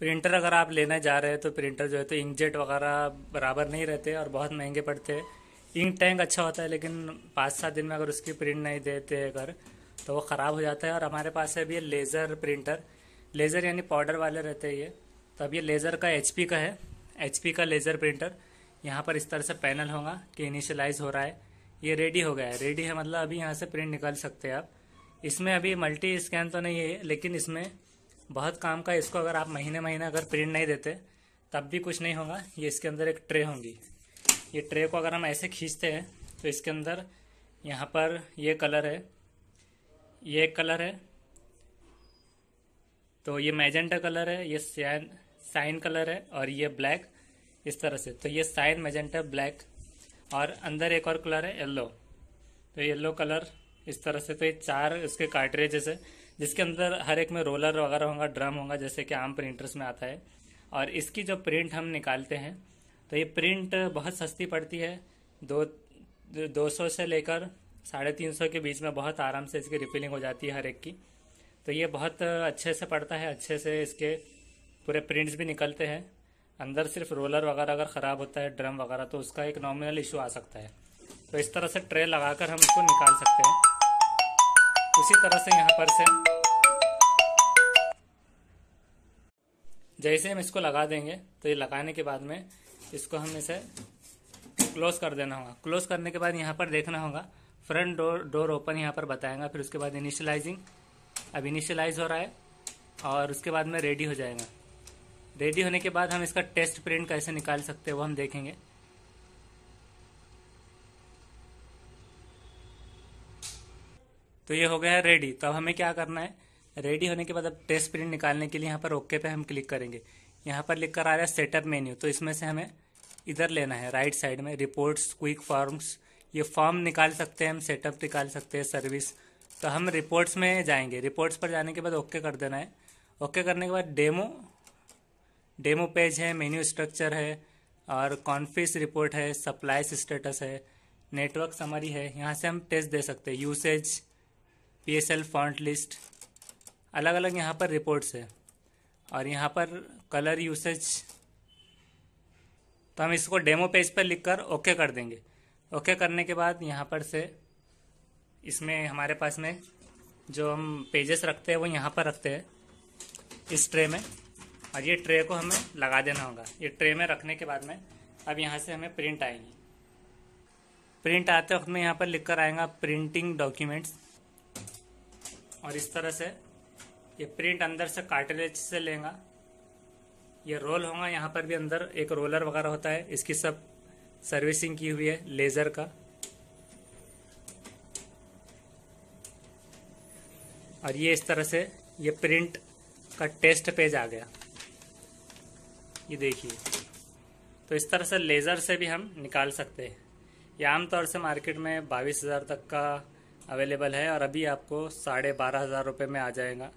printer अगर आप लेने जा रहे हैं तो प्रिंटर जो है तो इंकजेट वगैरह बराबर नहीं रहते और बहुत महंगे पड़ते हैं इंक टैंक अच्छा होता है लेकिन पाँच सात दिन में अगर उसकी प्रिंट नहीं देते अगर तो वो ख़राब हो जाता है और हमारे पास है अभी लेज़र प्रिंटर लेज़र यानी पाउडर वाले रहते हैं ये तो अब ये लेज़र का एच का है एच का लेज़र प्रिंटर यहाँ पर इस तरह से पैनल होगा कि इनिशलाइज हो रहा है ये रेडी हो गया है रेडी है मतलब अभी यहाँ से प्रिंट निकाल सकते हैं आप इसमें अभी मल्टी स्कैन तो नहीं है लेकिन इसमें बहुत काम का इसको अगर आप महीने महीने अगर प्रिंट नहीं देते तब भी कुछ नहीं होगा ये इसके अंदर एक ट्रे होंगी ये ट्रे को अगर हम ऐसे खींचते हैं तो इसके अंदर यहाँ पर ये कलर है ये एक कलर है तो ये मैजेंटा कलर है ये साइन साइन कलर है और ये ब्लैक इस तरह से तो ये साइन मैजेंटा ब्लैक और अंदर एक और कलर है येल्लो तो येल्लो कलर इस तरह से तो ये चार इसके कार्टरेजेस है जिसके अंदर हर एक में रोलर वगैरह होगा ड्रम होगा जैसे कि आम प्रिंटर्स में आता है और इसकी जो प्रिंट हम निकालते हैं तो ये प्रिंट बहुत सस्ती पड़ती है दो दो सौ से लेकर साढ़े तीन सौ के बीच में बहुत आराम से इसकी रिफिलिंग हो जाती है हर एक की तो ये बहुत अच्छे से पड़ता है अच्छे से इसके पूरे प्रिंट्स भी निकलते हैं अंदर सिर्फ रोलर वगैरह अगर ख़राब होता है ड्रम वगैरह तो उसका एक नॉमिनल इशू आ सकता है तो इस तरह से ट्रे लगाकर हम इसको निकाल सकते हैं उसी तरह से यहाँ पर से जैसे हम इसको लगा देंगे तो ये लगाने के बाद में इसको हम इसे क्लोज कर देना होगा क्लोज करने के बाद यहाँ पर देखना होगा फ्रंट डोर डोर ओपन यहाँ पर बताएगा फिर उसके बाद इनिशियलाइजिंग अब इनिशियलाइज हो रहा है और उसके बाद में रेडी हो जाएगा रेडी होने के बाद हम इसका टेस्ट प्रिंट कैसे निकाल सकते हैं वो हम देखेंगे तो ये हो गया है रेडी तो अब हमें क्या करना है रेडी होने के बाद अब टेस्ट प्रिंट निकालने के लिए यहाँ पर ओके पे हम क्लिक करेंगे यहाँ पर लिख कर आ रहा है सेटअप मेन्यू तो इसमें से हमें इधर लेना है राइट साइड में रिपोर्ट्स क्विक फॉर्म्स ये फॉर्म निकाल सकते हैं हम सेटअप निकाल सकते हैं सर्विस तो हम रिपोर्ट्स में जाएंगे रिपोर्ट्स पर जाने के बाद ओके कर देना है ओके करने के बाद डेमो डेमो पेज है मेन्यू स्ट्रक्चर है और कॉन्फिस रिपोर्ट है सप्लाई स्टेटस है नेटवर्क समरी है यहाँ से हम टेस्ट दे सकते हैं usage P S L font list अलग अलग यहाँ पर रिपोर्ट्स है और यहाँ पर कलर यूसेज तो हम इसको डेमो पेज पर लिखकर ओके कर देंगे ओके करने के बाद यहाँ पर से इसमें हमारे पास में जो हम पेजेस रखते हैं वो यहाँ पर रखते हैं इस ट्रे में और ये ट्रे को हमें लगा देना होगा ये ट्रे में रखने के बाद में अब यहाँ से हमें प्रिंट आएंगे प्रिंट आते वक्त में यहाँ पर लिख कर आएगा प्रिंटिंग डॉक्यूमेंट्स और इस तरह से ये प्रिंट अंदर से कार्टिलेज से लेगा ये रोल होगा यहाँ पर भी अंदर एक रोलर वगैरह होता है इसकी सब सर्विसिंग की हुई है लेज़र का और ये इस तरह से ये प्रिंट का टेस्ट पेज आ गया ये देखिए तो इस तरह से लेज़र से भी हम निकाल सकते हैं ये आमतौर से मार्केट में बाईस हज़ार तक का अवेलेबल है और अभी आपको साढ़े बारह हज़ार रुपये में आ जाएगा